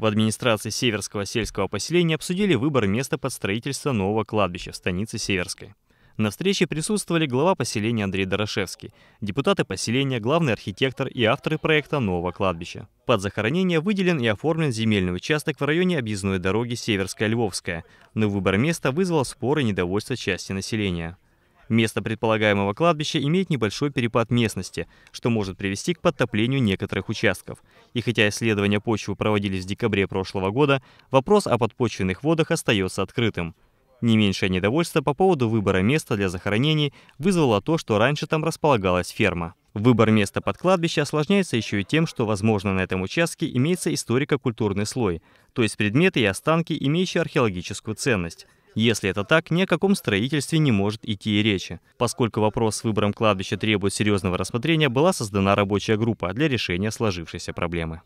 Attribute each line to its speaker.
Speaker 1: В администрации Северского сельского поселения обсудили выбор места под строительство нового кладбища в станице Северской. На встрече присутствовали глава поселения Андрей Дорошевский, депутаты поселения, главный архитектор и авторы проекта нового кладбища. Под захоронение выделен и оформлен земельный участок в районе объездной дороги Северская-Львовская, но выбор места вызвал споры и недовольство части населения. Место предполагаемого кладбища имеет небольшой перепад местности, что может привести к подтоплению некоторых участков. И хотя исследования почвы проводились в декабре прошлого года, вопрос о подпочвенных водах остается открытым. Не меньшее недовольство по поводу выбора места для захоронений вызвало то, что раньше там располагалась ферма. Выбор места под кладбище осложняется еще и тем, что, возможно, на этом участке имеется историко-культурный слой, то есть предметы и останки, имеющие археологическую ценность. Если это так, ни о каком строительстве не может идти и речи. Поскольку вопрос с выбором кладбища требует серьезного рассмотрения, была создана рабочая группа для решения сложившейся проблемы.